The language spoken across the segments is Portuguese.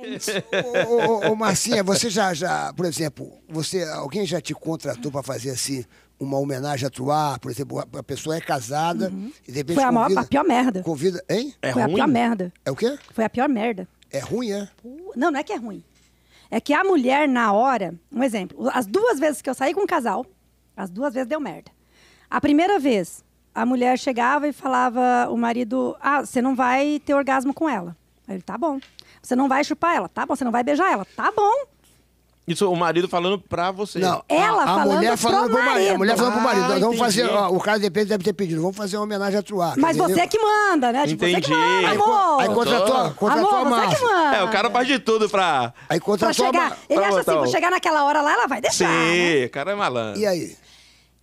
ô, ô, ô, Marcinha, você já, já, por exemplo, você, alguém já te contratou para fazer assim uma homenagem a atuar? Por exemplo, a pessoa é casada uhum. e de repente Foi a, maior, a pior merda. Convida, hein? É Foi ruim? a pior merda. É o quê? Foi a pior merda. É ruim, é? Não, não é que é ruim. É que a mulher, na hora, um exemplo, as duas vezes que eu saí com um casal, as duas vezes deu merda. A primeira vez, a mulher chegava e falava, o marido, ah, você não vai ter orgasmo com ela. Aí ele, tá bom. Você não vai chupar ela, tá bom. Você não vai beijar ela, tá bom. Isso, o marido falando pra você. Não, ela a, a falando mulher falando pro marido. A mulher falando pro marido. vamos fazer, ó, o cara depende deve ter pedido, vamos fazer uma homenagem a Truá. Mas entendeu? você é que manda, né? Tipo, é entendi. Você que manda, amor. Aí contratou, contratou amor, a Márcia. Você é que manda. É, o cara faz de tudo pra... Aí contratou pra chegar, a Ele acha assim, vou chegar naquela hora lá, ela vai deixar. Sim, né? o né? cara é malandro. E aí?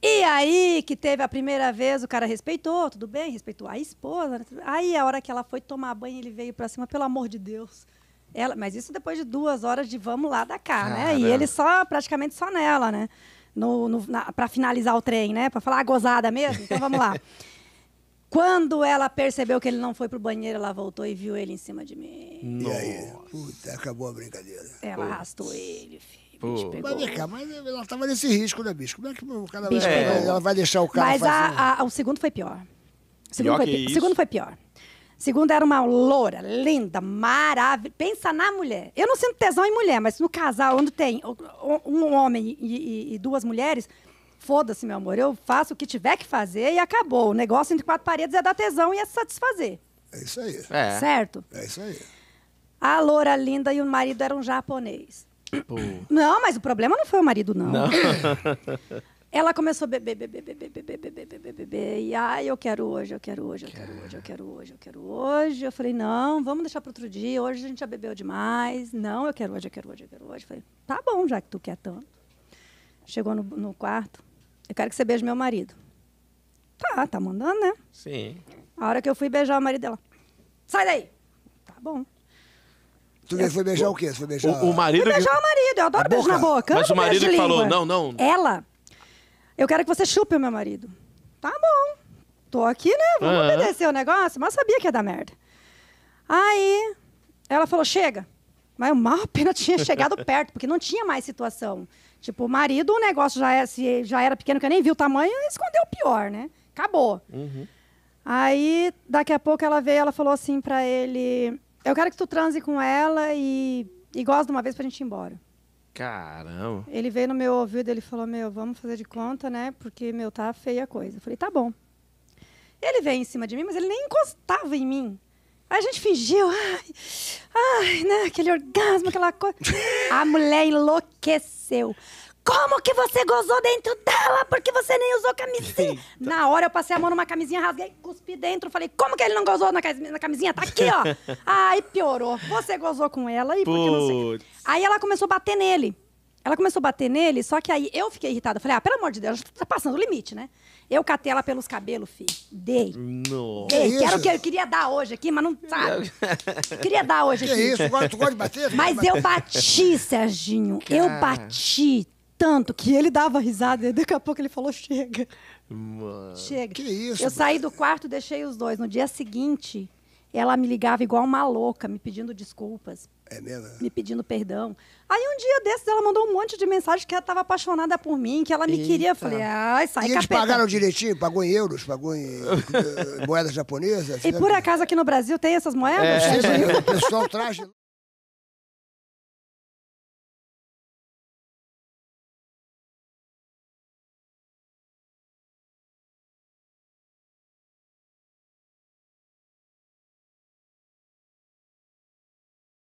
E aí, que teve a primeira vez, o cara respeitou, tudo bem, respeitou a esposa. Né, aí, a hora que ela foi tomar banho, ele veio pra cima, pelo amor de Deus. Ela, mas isso depois de duas horas de vamos lá da cá, né? Ah, e ele só, praticamente só nela, né? No, no pra finalizar o trem, né? Pra falar, ah, gozada mesmo? Então vamos lá. Quando ela percebeu que ele não foi pro banheiro, ela voltou e viu ele em cima de mim. Nossa. E aí? Puta, acabou a brincadeira. Ela arrastou ele, filho. Pô. Mas vem cá, mas ela estava nesse risco, né, bicho? Como é que o cara vai, é. ela vai deixar o cara Mas o segundo foi pior. O segundo, pior foi, pior. O segundo foi pior. era uma loura, linda, maravilhosa. Pensa na mulher. Eu não sinto tesão em mulher, mas no casal, onde tem um homem e, e, e duas mulheres, foda-se, meu amor. Eu faço o que tiver que fazer e acabou. O negócio entre quatro paredes é dar tesão e é satisfazer. É isso aí. É. Certo? É isso aí. A loura linda e o marido eram um japonês. Não, mas o problema não foi o marido, não. não. Ela começou a beber, beber, beber, beber, beber, beber, beber. E ai, eu quero hoje, eu quero hoje, eu quero hoje, eu quero hoje, eu quero hoje. Eu falei, não, vamos deixar para outro dia. Hoje a gente já bebeu demais. Não, eu quero hoje, eu quero hoje, eu quero hoje. falei, tá bom, já que tu quer tanto. Chegou no quarto, eu quero que você beije meu marido. Tá, tá mandando, né? Sim. A hora que eu fui beijar o marido dela, sai daí. Tá bom. Tu eu... foi beijar o quê? Você foi beijar... O, o marido... Fui beijar que... o marido, eu adoro beijar na boca. Mas o marido que falou, não, não. Ela, eu quero que você chupe o meu marido. Tá bom, tô aqui, né? Vamos ah, obedecer o negócio, mas sabia que ia dar merda. Aí, ela falou, chega. Mas eu mal apenas tinha chegado perto, porque não tinha mais situação. Tipo, o marido, o negócio já, é, se já era pequeno, que eu nem vi o tamanho, escondeu o pior, né? Acabou. Uhum. Aí, daqui a pouco, ela veio ela falou assim para ele... Eu é quero que tu transe com ela e, e de uma vez pra gente ir embora. Caramba. Ele veio no meu ouvido, ele falou, meu, vamos fazer de conta, né? Porque, meu, tá feia a coisa. Eu falei, tá bom. Ele veio em cima de mim, mas ele nem encostava em mim. Aí a gente fingiu, ai, ai, né? Aquele orgasmo, aquela coisa. A mulher enlouqueceu. Como que você gozou dentro dela porque você nem usou camisinha? Eita. Na hora eu passei a mão numa camisinha, rasguei, cuspi dentro. Falei, como que ele não gozou na camisinha? Tá aqui, ó. Aí piorou. Você gozou com ela e porque não sei. Aí ela começou a bater nele. Ela começou a bater nele, só que aí eu fiquei irritada. Falei, ah, pelo amor de Deus, tá passando o limite, né? Eu catei ela pelos cabelos, filho. Dei. Nossa. Dei. Que Quero o que eu queria dar hoje aqui, mas não sabe. queria dar hoje aqui. Que isso? Tu gosta de bater? Mas eu bati, Serginho. Cara. Eu bati tanto que ele dava risada e daqui a pouco ele falou: chega. Mano, chega. Que isso? Eu saí do quarto, deixei os dois. No dia seguinte, ela me ligava igual uma louca, me pedindo desculpas. É mesmo? Me pedindo perdão. Aí um dia desses ela mandou um monte de mensagem que ela estava apaixonada por mim, que ela me Eita. queria. Eu falei, ai, sai E eles capeta. pagaram direitinho? Pagou em euros? Pagou em eh, moeda japonesa? E por acaso aqui no Brasil tem essas moedas? É. é. O pessoal traz...